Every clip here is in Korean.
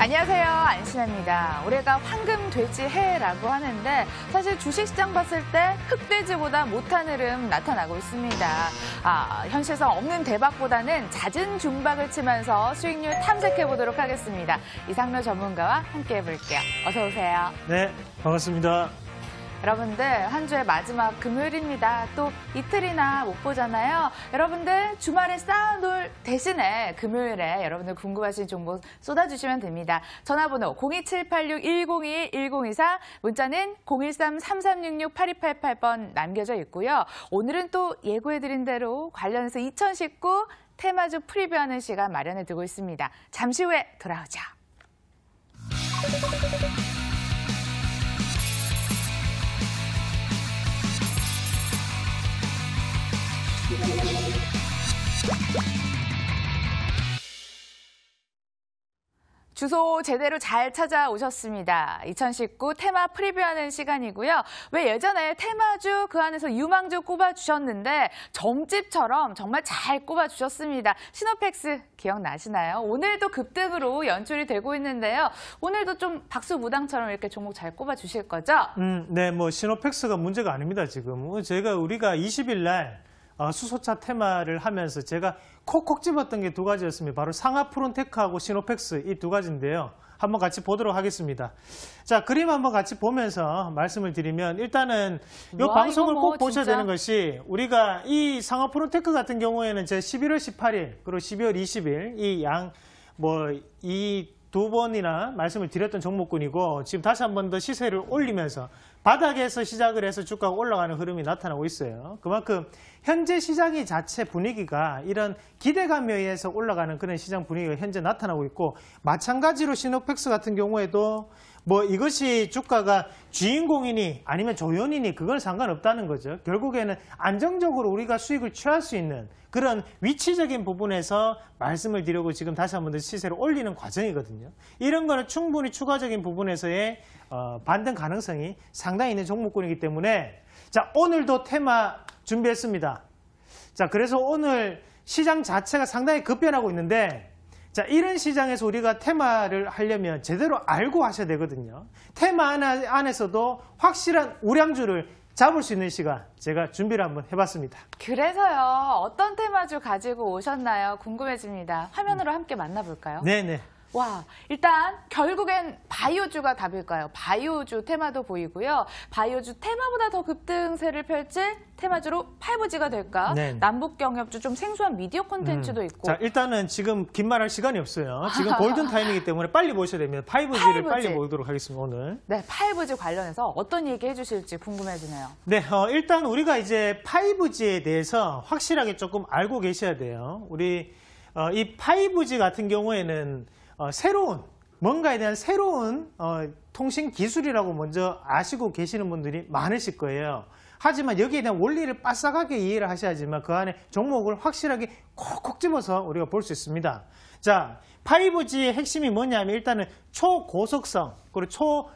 안녕하세요. 안심입니다. 올해가 황금 돼지 해라고 하는데 사실 주식시장 봤을 때 흑돼지보다 못한 흐름 나타나고 있습니다. 아, 현실성 없는 대박보다는 잦은 중박을 치면서 수익률 탐색해 보도록 하겠습니다. 이상로 전문가와 함께 해볼게요. 어서 오세요. 네, 반갑습니다. 여러분들 한 주의 마지막 금요일입니다. 또 이틀이나 못 보잖아요. 여러분들 주말에 쌓아놓을 대신에 금요일에 여러분들 궁금하신 정보 쏟아주시면 됩니다. 전화번호 02786-1021-1024 문자는 013-3366-8288번 남겨져 있고요. 오늘은 또 예고해드린 대로 관련해서 2019 테마주 프리뷰하는 시간 마련해두고 있습니다. 잠시 후에 돌아오죠. 주소 제대로 잘 찾아오셨습니다. 2019 테마 프리뷰하는 시간이고요. 왜 예전에 테마주 그 안에서 유망주 꼽아주셨는데 점집처럼 정말 잘 꼽아주셨습니다. 시노팩스 기억나시나요? 오늘도 급등으로 연출이 되고 있는데요. 오늘도 좀 박수무당처럼 이렇게 종목 잘 꼽아주실 거죠? 음, 네, 뭐시노팩스가 문제가 아닙니다, 지금. 어, 제가 우리가 20일 날 어, 수소차 테마를 하면서 제가 콕콕 집었던 게 두 가지였습니다. 바로 상하프론테크하고 시노펙스 이 두 가지인데요. 한번 같이 보도록 하겠습니다. 자 그림 한번 같이 보면서 말씀을 드리면 일단은 이 방송을 뭐꼭 보셔야 진짜? 되는 것이 우리가 이 상하프론테크 같은 경우에는 제 11월 18일 그리고 12월 20일 이양뭐이 두 번이나 말씀을 드렸던 종목군이고 지금 다시 한 번 더 시세를 올리면서 바닥에서 시작을 해서 주가가 올라가는 흐름이 나타나고 있어요. 그만큼 현재 시장이 자체 분위기가 이런 기대감에 의해서 올라가는 그런 시장 분위기가 현재 나타나고 있고 마찬가지로 시노펙스 같은 경우에도 뭐 이것이 주가가 주인공이니 아니면 조연이니 그건 상관없다는 거죠. 결국에는 안정적으로 우리가 수익을 취할 수 있는 그런 위치적인 부분에서 말씀을 드리고 지금 다시 한번더 시세를 올리는 과정이거든요. 이런 거는 충분히 추가적인 부분에서의 어, 반등 가능성이 상당히 있는 종목군이기 때문에 자 오늘도 테마 준비했습니다. 자 그래서 오늘 시장 자체가 상당히 급변하고 있는데 자, 이런 시장에서 우리가 테마를 하려면 제대로 알고 하셔야 되거든요. 테마 안에서도 확실한 우량주를 잡을 수 있는 시간 제가 준비를 한번 해봤습니다. 그래서요. 어떤 테마주 가지고 오셨나요? 궁금해집니다. 화면으로 음. 함께 만나볼까요? 네네. 와, 일단 결국엔 바이오주가 답일까요? 바이오주 테마도 보이고요. 바이오주 테마보다 더 급등세를 펼칠 테마주로 팔부지가 될까? 네. 남북 경협주 좀 생소한 미디어 콘텐츠도 음. 있고. 자, 일단은 지금 긴 말할 시간이 없어요. 지금 골든 타이밍이기 때문에 빨리 보셔야 됩니다. 파이브지를 빨리 보도록 하겠습니다, 오늘. 네, 파이브지 관련해서 어떤 얘기 해주실지 궁금해지네요. 네, 어, 일단 우리가 이제 파이브지에 대해서 확실하게 조금 알고 계셔야 돼요. 우리 어, 이 5G 같은 경우에는 어, 새로운 뭔가에 대한 새로운 어, 통신 기술이라고 먼저 아시고 계시는 분들이 많으실 거예요. 하지만 여기에 대한 원리를 빠삭하게 이해를 하셔야지만 그 안에 종목을 확실하게 콕콕 집어서 우리가 볼 수 있습니다. 자, 5G의 핵심이 뭐냐면 일단은 초고속성, 그리고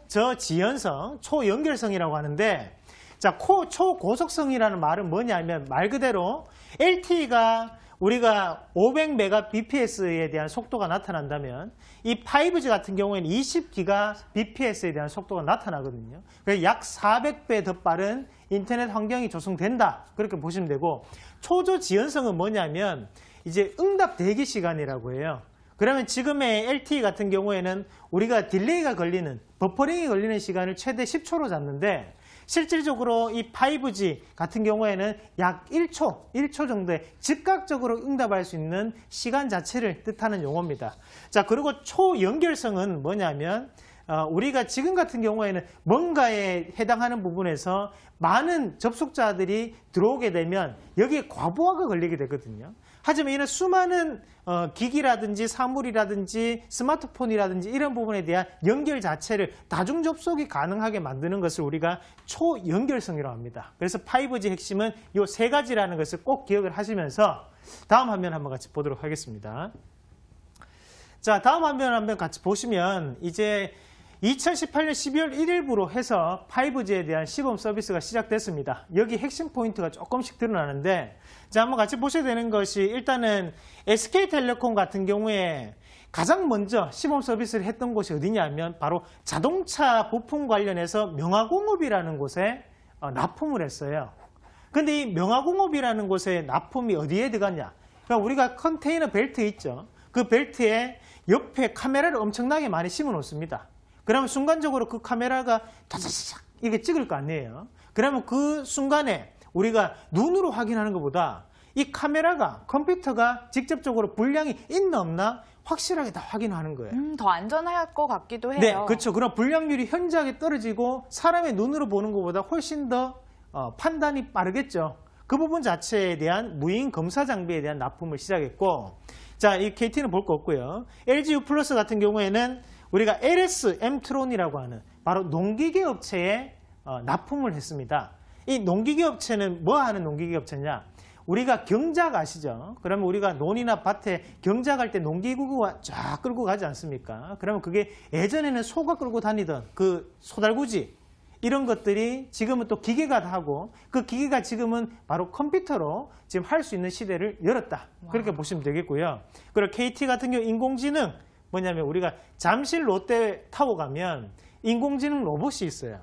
초저지연성, 초연결성이라고 하는데 자, 초고속성이라는 말은 뭐냐면 말 그대로 LTE가 우리가 500mbps에 대한 속도가 나타난다면 이 5G 같은 경우에는 20gbps에 대한 속도가 나타나거든요. 그래서 약 400배 더 빠른 인터넷 환경이 조성된다. 그렇게 보시면 되고 초조 지연성은 뭐냐면 이제 응답 대기 시간이라고 해요. 그러면 지금의 LTE 같은 경우에는 우리가 딜레이가 걸리는 버퍼링이 걸리는 시간을 최대 10초로 잡는데 실질적으로 이 5G 같은 경우에는 약 1초, 1초 정도에 즉각적으로 응답할 수 있는 시간 자체를 뜻하는 용어입니다. 자, 그리고 초연결성은 뭐냐면 어, 우리가 지금 같은 경우에는 뭔가에 해당하는 부분에서 많은 접속자들이 들어오게 되면 여기에 과부하가 걸리게 되거든요. 하지만 이는 수많은 어, 기기라든지 사물이라든지 스마트폰이라든지 이런 부분에 대한 연결 자체를 다중 접속이 가능하게 만드는 것을 우리가 초연결성이라고 합니다. 그래서 5G 핵심은 이 세 가지라는 것을 꼭 기억을 하시면서 다음 화면 한번 같이 보도록 하겠습니다. 자, 다음 화면 한번 같이 보시면 이제 2018년 12월 1일부로 해서 5G에 대한 시범 서비스가 시작됐습니다. 여기 핵심 포인트가 조금씩 드러나는데 자 한번 같이 보셔야 되는 것이 일단은 SK텔레콤 같은 경우에 가장 먼저 시범 서비스를 했던 곳이 어디냐면 바로 자동차 부품 관련해서 명화공업이라는 곳에 어, 납품을 했어요. 근데 이 명화공업이라는 곳에 납품이 어디에 들어갔냐? 그러니까 우리가 컨테이너 벨트 있죠. 그 벨트에 옆에 카메라를 엄청나게 많이 심어 놓습니다. 그러면 순간적으로 그 카메라가 다다닥 이게 찍을 거 아니에요. 그러면 그 순간에 우리가 눈으로 확인하는 것보다 이 카메라가 컴퓨터가 직접적으로 불량이 있나 없나 확실하게 다 확인하는 거예요. 음, 더 안전할 것 같기도 네, 해요. 네, 그렇죠. 그럼 불량률이 현저하게 떨어지고 사람의 눈으로 보는 것보다 훨씬 더 어, 판단이 빠르겠죠. 그 부분 자체에 대한 무인 검사 장비에 대한 납품을 시작했고 자, 이 KT는 볼 거 없고요. LG U 플러스 같은 경우에는 우리가 LS m 트론이라고 하는 바로 농기계 업체에 어, 납품을 했습니다. 이 농기계 업체는 뭐 하는 농기계 업체냐? 우리가 경작 아시죠? 그러면 우리가 논이나 밭에 경작할 때 농기구가 쫙 끌고 가지 않습니까? 그러면 그게 예전에는 소가 끌고 다니던 그 소달구지 이런 것들이 지금은 또 기계가 다 하고 그 기계가 지금은 바로 컴퓨터로 지금 할 수 있는 시대를 열었다. 그렇게 보시면 되겠고요. 그리고 KT 같은 경우 인공지능 뭐냐면 우리가 잠실 롯데 타고 가면 인공지능 로봇이 있어요.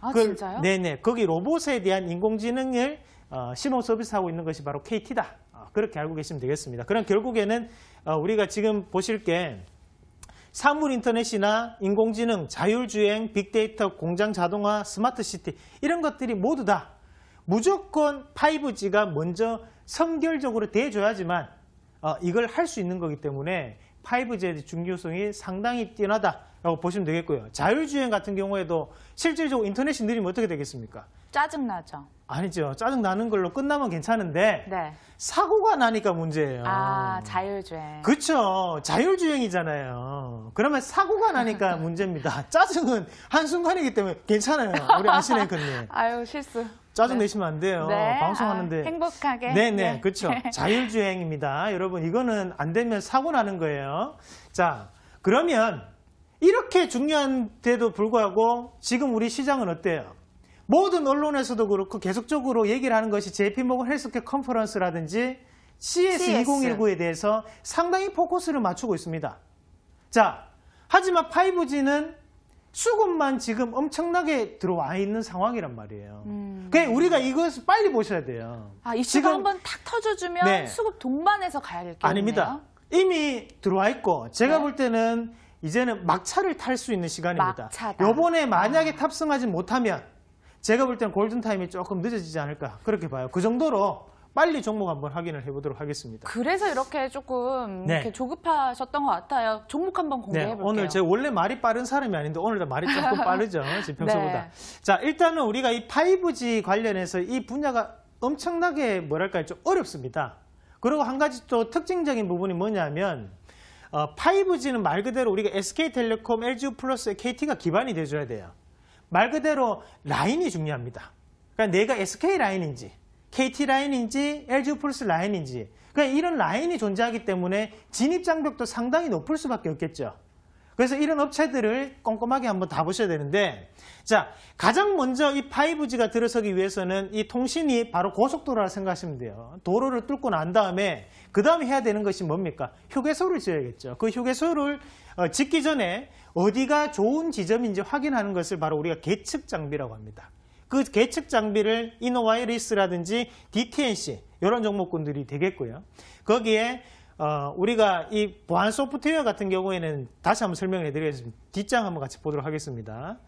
아 그, 진짜요? 네네. 거기 로봇에 대한 인공지능을 어, 신호 서비스하고 있는 것이 바로 KT다. 어, 그렇게 알고 계시면 되겠습니다. 그럼 결국에는 어, 우리가 지금 보실 게 사물 인터넷이나 인공지능, 자율주행, 빅데이터, 공장 자동화, 스마트 시티 이런 것들이 모두 다 무조건 5G가 먼저 선결적으로 대줘야지만 어, 이걸 할 수 있는 거기 때문에 5G의 중요성이 상당히 뛰어나다라고 보시면 되겠고요. 자율주행 같은 경우에도 실질적으로 인터넷이 느리면 어떻게 되겠습니까? 짜증나죠. 아니죠. 짜증나는 걸로 끝나면 괜찮은데 네. 사고가 나니까 문제예요. 아, 자율주행. 그렇죠. 자율주행이잖아요. 그러면 사고가 나니까 문제입니다. 짜증은 한순간이기 때문에 괜찮아요. 우리 아시네, 근데. 그 아유, 실수. 짜증 내시면 안 돼요. 네. 방송하는데. 아, 행복하게. 네네, 네, 네. 그렇죠. 네. 자율주행입니다. 여러분, 이거는 안 되면 사고 나는 거예요. 자, 그러면 이렇게 중요한데도 불구하고 지금 우리 시장은 어때요? 모든 언론에서도 그렇고 계속적으로 얘기를 하는 것이 JP모건 헬스케어 컨퍼런스라든지 CS2019에 CS. 대해서 상당히 포커스를 맞추고 있습니다. 자, 하지만 5G는 수급만 지금 엄청나게 들어와 있는 상황이란 말이에요. 음. 그 우리가 이것을 빨리 보셔야 돼요. 아, 이슈가 한번 탁 터져주면 네. 수급 동반해서 가야 될게 아닙니다. 이미 들어와 있고 제가 네. 볼 때는 이제는 막차를 탈 수 있는 시간입니다. 요번에 만약에 아. 탑승하지 못하면 제가 볼 때는 골든타임이 조금 늦어지지 않을까 그렇게 봐요. 그 정도로 빨리 종목 한번 확인을 해보도록 하겠습니다. 그래서 이렇게 조금 네. 이렇게 조급하셨던 것 같아요. 종목 한번 네, 공개해 볼게요. 네, 오늘 제가 원래 말이 빠른 사람이 아닌데 오늘 도 말이 조금 빠르죠. 지금 평소보다. 네. 자, 일단은 우리가 이 5G 관련해서 이 분야가 엄청나게 뭐랄까 좀 어렵습니다. 그리고 한 가지 또 특징적인 부분이 뭐냐면 어, 5G는 말 그대로 우리가 SK텔레콤, LG 플러스, KT가 기반이 돼줘야 돼요. 말 그대로 라인이 중요합니다. 그러니까 내가 SK 라인인지 KT 라인인지 LG 플러스 라인인지 그냥 그러니까 이런 라인이 존재하기 때문에 진입 장벽도 상당히 높을 수밖에 없겠죠. 그래서 이런 업체들을 꼼꼼하게 한번 다 보셔야 되는데 자 가장 먼저 이 5G가 들어서기 위해서는 이 통신이 바로 고속도로라 생각하시면 돼요. 도로를 뚫고 난 다음에 그 다음에 해야 되는 것이 뭡니까? 휴게소를 지어야겠죠. 그 휴게소를 어, 짓기 전에 어디가 좋은 지점인지 확인하는 것을 바로 우리가 계측 장비라고 합니다. 그 계측 장비를 이노와이 리스라든지 DTNC 이런 종목군들이 되겠고요. 거기에 어, 우리가 이 보안 소프트웨어 같은 경우에는 다시 한번 설명을 해드리겠습니다. 뒷장 한번 같이 보도록 하겠습니다.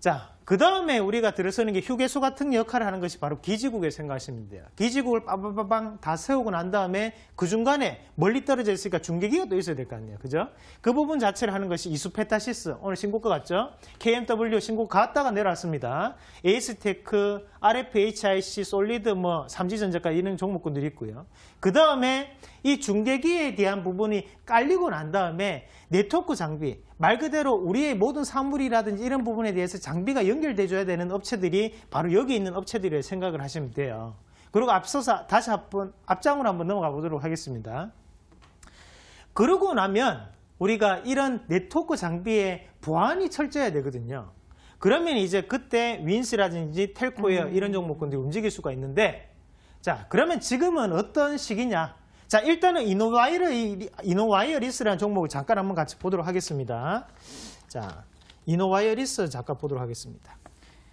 자, 그 다음에 우리가 들어서는 게 휴게소 같은 역할을 하는 것이 바로 기지국에 생각하시면 돼요. 기지국을 빠바바방 다 세우고 난 다음에 그 중간에 멀리 떨어져 있으니까 중계기가 또 있어야 될 거 아니에요. 그죠? 그 부분 자체를 하는 것이 이수페타시스. 오늘 신고가 같죠? KMW 신고 갔다가 내려왔습니다. 에이스테크, RFHIC, 솔리드, 뭐 삼지전자까지 이런 종목군들이 있고요. 그 다음에 이 중계기에 대한 부분이 깔리고 난 다음에 네트워크 장비, 말 그대로 우리의 모든 사물이라든지 이런 부분에 대해서 장비가 연결돼 줘야 되는 업체들이 바로 여기 있는 업체들을 생각을 하시면 돼요. 그리고 앞서서 다시 한번 앞장으로 한번 넘어가 보도록 하겠습니다. 그러고 나면 우리가 이런 네트워크 장비의 보안이 철저해야 되거든요. 그러면 이제 그때 윈스라든지 텔코웨어 음. 이런 종목군들이 움직일 수가 있는데 자 그러면 지금은 어떤 시기냐 자 일단은 이노와이어, 이노와이어리스라는 종목을 잠깐 한번 같이 보도록 하겠습니다. 자 이노와이어리스 잠깐 보도록 하겠습니다.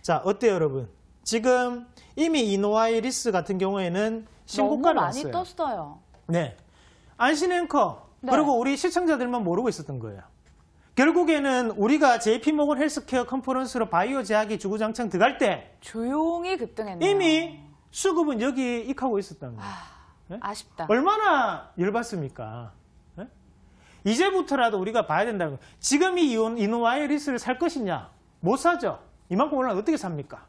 자, 어때요, 여러분? 지금 이미 이노와이리스 어 같은 경우에는 신고가 많이 떴어요. 네. 안신 앵커 네. 그리고 우리 시청자들만 모르고 있었던 거예요. 결국에는 우리가 JP모건 헬스케어 컨퍼런스로 바이오 제약이 주구장창 들어갈 때 조용히 급등했네요. 이미 수급은 여기 익하고 있었던 거예요. 아, 네? 쉽다 얼마나 열받습니까? 이제부터라도 우리가 봐야 된다고 지금 이이노와이 리스를 살 것이냐? 못 사죠. 이만큼 올라 어떻게 삽니까?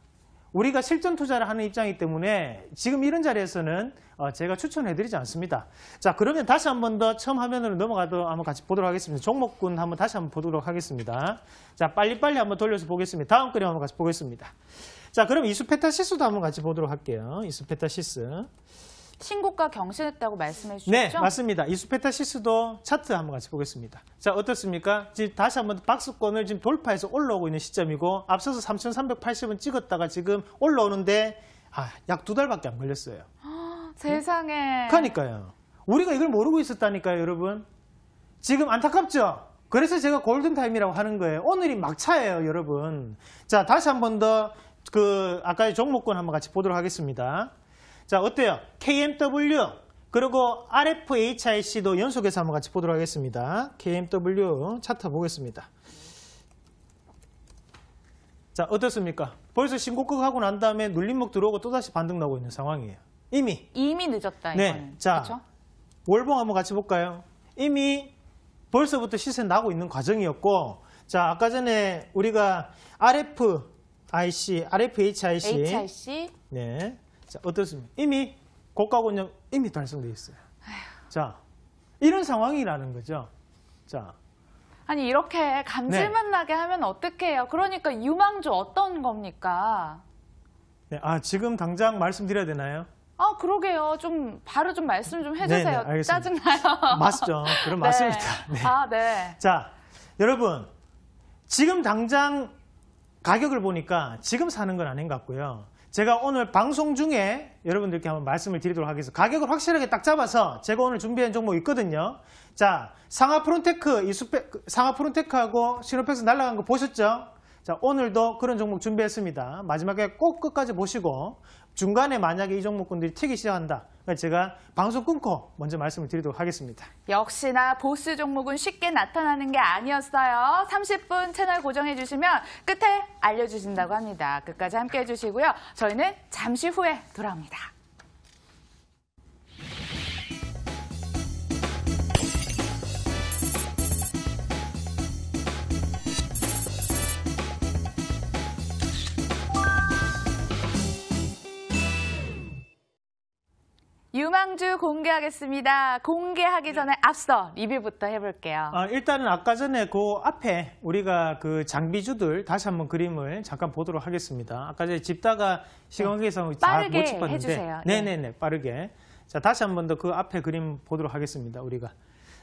우리가 실전 투자를 하는 입장이기 때문에 지금 이런 자리에서는 어, 제가 추천해드리지 않습니다. 자 그러면 다시 한 번 더 처음 화면으로 넘어가도 한번 같이 보도록 하겠습니다. 종목군 한번 다시 한번 보도록 하겠습니다. 자 빨리빨리 한번 돌려서 보겠습니다. 다음 그림 한 번 같이 보겠습니다. 자 그럼 이수페타시스도 한번 같이 보도록 할게요. 이수페타시스. 신고가 경신했다고 말씀해 주셨죠? 네, 맞습니다. 이수페타시스도 차트 한번 같이 보겠습니다. 자, 어떻습니까? 지금 다시 한번 박수권을 지금 돌파해서 올라오고 있는 시점이고 앞서서 3,380은 찍었다가 지금 올라오는데 아, 약 두 달밖에 안 걸렸어요. 허, 아, 세상에. 음, 그러니까요. 우리가 이걸 모르고 있었다니까요, 여러분. 지금 안타깝죠? 그래서 제가 골든타임이라고 하는 거예요. 오늘이 막차예요, 여러분. 자, 다시 한번더 그 아까의 종목권 한번 같이 보도록 하겠습니다. 자, 어때요? KMW 그리고 RFHIC도 연속해서 한번 같이 보도록 하겠습니다. KMW 차트 보겠습니다. 자, 어떻습니까? 벌써 신고급 하고 난 다음에 눌림목 들어오고 또다시 반등 나고 있는 상황이에요. 이미. 이미 늦었다, 네. 이거는. 자, 그쵸? 월봉 한번 같이 볼까요? 이미 벌써부터 시세 나고 있는 과정이었고 자, 아까 전에 우리가 RFIC, RFHIC HIC. 네. 자, 어떻습니까? 이미 고가권역 이미 달성돼 있어요. 에휴. 자, 이런 상황이라는 거죠. 자. 아니 이렇게 감질만 네. 나게 하면 어떡해요? 그러니까 유망주 어떤 겁니까? 네, 아 지금 당장 말씀드려야 되나요? 아 그러게요. 좀 바로 좀 말씀 좀 네, 해주세요. 네네, 짜증나요. 맞죠. 그럼 네. 맞습니다. 네. 아 네. 자, 여러분 지금 당장 가격을 보니까 지금 사는 건 아닌 것 같고요. 제가 오늘 방송 중에 여러분들께 한번 말씀을 드리도록 하겠습니다. 가격을 확실하게 딱 잡아서 제가 오늘 준비한 종목 있거든요. 자, 상하 프론테크, 그 상하 프론테크하고 시노펙스 날라간 거 보셨죠? 자, 오늘도 그런 종목 준비했습니다. 마지막에 꼭 끝까지 보시고 중간에 만약에 이 종목군들이 튀기 시작한다. 그러니까 제가 방송 끊고 먼저 말씀을 드리도록 하겠습니다. 역시나 보스 종목은 쉽게 나타나는 게 아니었어요. 30분 채널 고정해 주시면 끝에 알려주신다고 합니다. 끝까지 함께해 주시고요. 저희는 잠시 후에 돌아옵니다. 유망주 공개하겠습니다. 공개하기 네. 전에 앞서 리뷰부터 해볼게요. 아, 일단은 아까 전에 그 앞에 우리가 그 장비주들 다시 한번 그림을 잠깐 보도록 하겠습니다. 아까 전에 집다가 시간계상 네. 잘못 짚었는데. 해주세요. 네. 네네네 빠르게. 자 다시 한번 더 그 앞에 그림 보도록 하겠습니다. 우리가.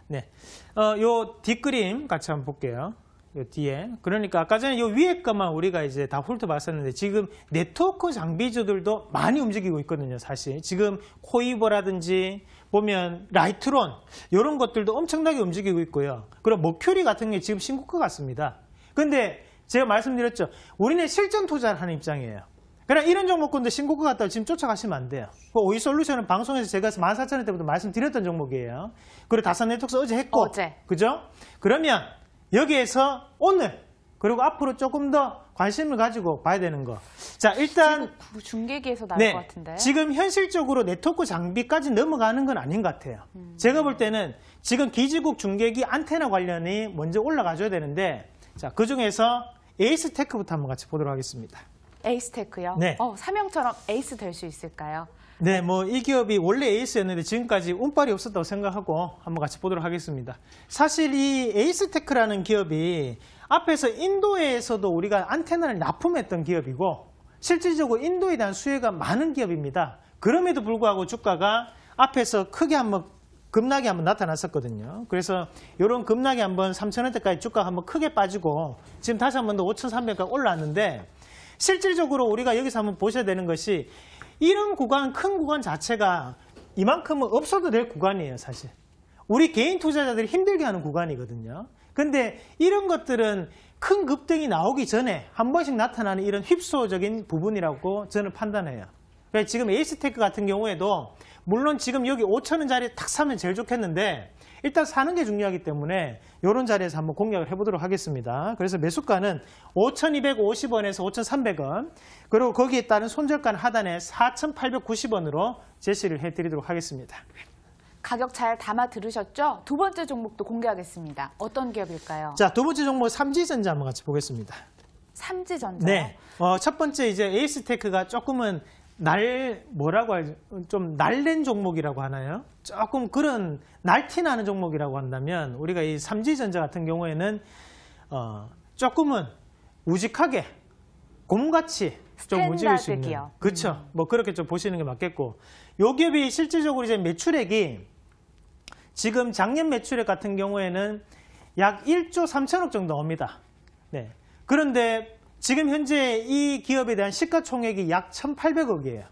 네, 어, 요 뒷그림 같이 한번 볼게요. 그 뒤에. 그러니까 아까 전에 이 위에 것만 우리가 이제 다 훑어봤었는데 지금 네트워크 장비주들도 많이 움직이고 있거든요. 사실 지금 코이버라든지 보면 라이트론 이런 것들도 엄청나게 움직이고 있고요. 그리고 머큐리 같은 게 지금 신고일 것 같습니다. 근데 제가 말씀드렸죠. 우리는 실전 투자를 하는 입장이에요. 그냥 이런 종목군도 신고가 같다 지금 쫓아가시면 안 돼요. 그 오이 솔루션은 방송에서 제가 14,000원 때부터 말씀드렸던 종목이에요. 그리고 다산 네트워크 어제 했고. 어제. 그죠? 그러면 여기에서 오늘 그리고 앞으로 조금 더 관심을 가지고 봐야 되는 거. 자, 일단 중계기에서 나올 네, 것 같은데. 지금 현실적으로 네트워크 장비까지 넘어가는 건 아닌 것 같아요. 음. 제가 볼 때는 지금 기지국 중계기 안테나 관련이 먼저 올라가줘야 되는데 자, 그중에서 에이스테크부터 한번 같이 보도록 하겠습니다. 에이스테크요? 네. 어, 사명처럼 에이스 될 수 있을까요? 네, 뭐 이 기업이 원래 에이스였는데 지금까지 운빨이 없었다고 생각하고 한번 같이 보도록 하겠습니다. 사실 이 에이스테크라는 기업이 앞에서 인도에서도 우리가 안테나를 납품했던 기업이고 실질적으로 인도에 대한 수혜가 많은 기업입니다. 그럼에도 불구하고 주가가 앞에서 크게 한번 급락이 한번 나타났었거든요. 그래서 이런 급락이 한번 3,000원대까지 주가가 한번 크게 빠지고 지금 다시 한 번 더 5,300까지 올라왔는데 실질적으로 우리가 여기서 한번 보셔야 되는 것이 이런 구간, 큰 구간 자체가 이만큼은 없어도 될 구간이에요, 사실. 우리 개인 투자자들이 힘들게 하는 구간이거든요. 근데 이런 것들은 큰 급등이 나오기 전에 한 번씩 나타나는 이런 휩소적인 부분이라고 저는 판단해요. 지금 에이스테크 같은 경우에도 물론 지금 여기 5천원짜리 탁 사면 제일 좋겠는데 일단 사는 게 중요하기 때문에 이런 자리에서 한번 공략을 해보도록 하겠습니다. 그래서 매수가는 5,250원에서 5,300원 그리고 거기에 따른 손절가 하단에 4,890원으로 제시를 해드리도록 하겠습니다. 가격 잘 담아 들으셨죠? 두 번째 종목도 공개하겠습니다. 어떤 기업일까요? 자, 두 번째 종목 삼지전자 한번 같이 보겠습니다. 삼지전자. 네. 어, 첫 번째 이제 에이스테크가 조금은 날 뭐라고 하죠? 좀 날랜 종목이라고 하나요? 조금 그런 날티 나는 종목이라고 한다면 우리가 이 삼지전자 같은 경우에는 어, 조금은 우직하게 곰같이 좀 움직일 수 있는 그렇죠. 뭐 그렇게 좀 보시는 게 맞겠고 요 기업이 실질적으로 이제 매출액이 지금 작년 매출액 같은 경우에는 약 1조 3천억 정도 옵니다 네. 그런데 지금 현재 이 기업에 대한 시가총액이 약 1,800억이에요.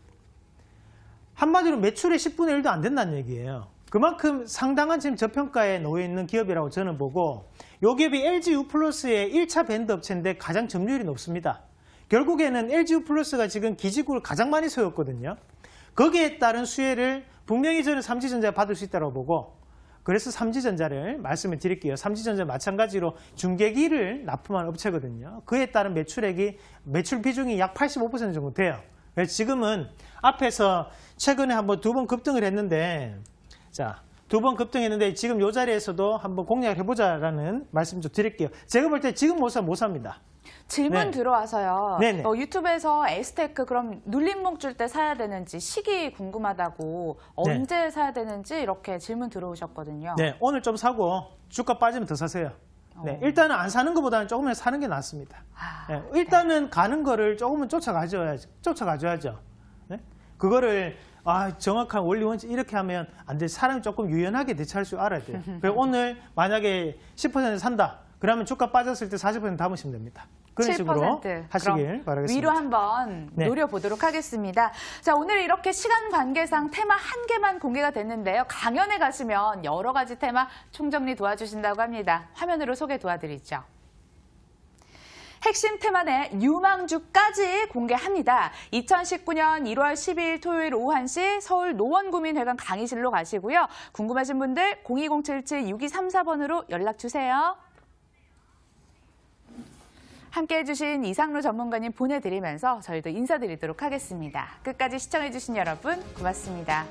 한마디로 매출의 10분의 1도 안 된다는 얘기예요. 그만큼 상당한 지금 저평가에 놓여 있는 기업이라고 저는 보고 이 기업이 LGU 플러스의 1차 밴드 업체인데 가장 점유율이 높습니다. 결국에는 LGU 플러스가 지금 기지국을 가장 많이 세웠거든요 거기에 따른 수혜를 분명히 저는 삼지전자가 받을 수 있다고 보고 그래서 삼지전자를 말씀을 드릴게요. 삼지전자 마찬가지로 중계기를 납품한 업체거든요. 그에 따른 매출액이 매출 비중이 약 85% 정도 돼요. 그래서 지금은 앞에서 최근에 한번 두 번 급등을 했는데 자 두번 급등했는데 지금 이 자리에서도 한번 공략을 해보자라는 말씀 좀 드릴게요. 제가 볼 때 지금 못 사, 못 삽니다. 질문 네. 들어와서요. 어, 유튜브에서 에스테크 그럼 눌림목 줄 때 사야 되는지 시기 궁금하다고 네. 언제 네. 사야 되는지 이렇게 질문 들어오셨거든요. 네, 오늘 좀 사고 주가 빠지면 더 사세요. 네, 어. 일단은 안 사는 것보다는 조금은 사는 게 낫습니다. 아, 네, 네. 일단은 네. 가는 거를 조금은 쫓아가줘야죠. 쫓아가줘야죠. 네? 그거를 아 정확한 원리 원칙 이렇게 하면 안 돼. 사람이 조금 유연하게 대처할 수 알아야 돼요. 그래서 오늘 만약에 10% 산다. 그러면 주가 빠졌을 때 40% 담으시면 됩니다. 그런 7%. 식으로 하시길 바라겠습니다. 위로 한번 네. 노려보도록 하겠습니다. 자 오늘 이렇게 시간 관계상 테마 한 개만 공개가 됐는데요. 강연에 가시면 여러 가지 테마 총정리 도와주신다고 합니다. 화면으로 소개 도와드리죠. 핵심 테마의 유망주까지 공개합니다. 2019년 1월 10일 토요일 오후 1시 서울 노원구민회관 강의실로 가시고요. 궁금하신 분들 020-777-6234번으로 연락주세요. 함께해 주신 이상로 전문가님 보내드리면서 저희도 인사드리도록 하겠습니다. 끝까지 시청해 주신 여러분 고맙습니다.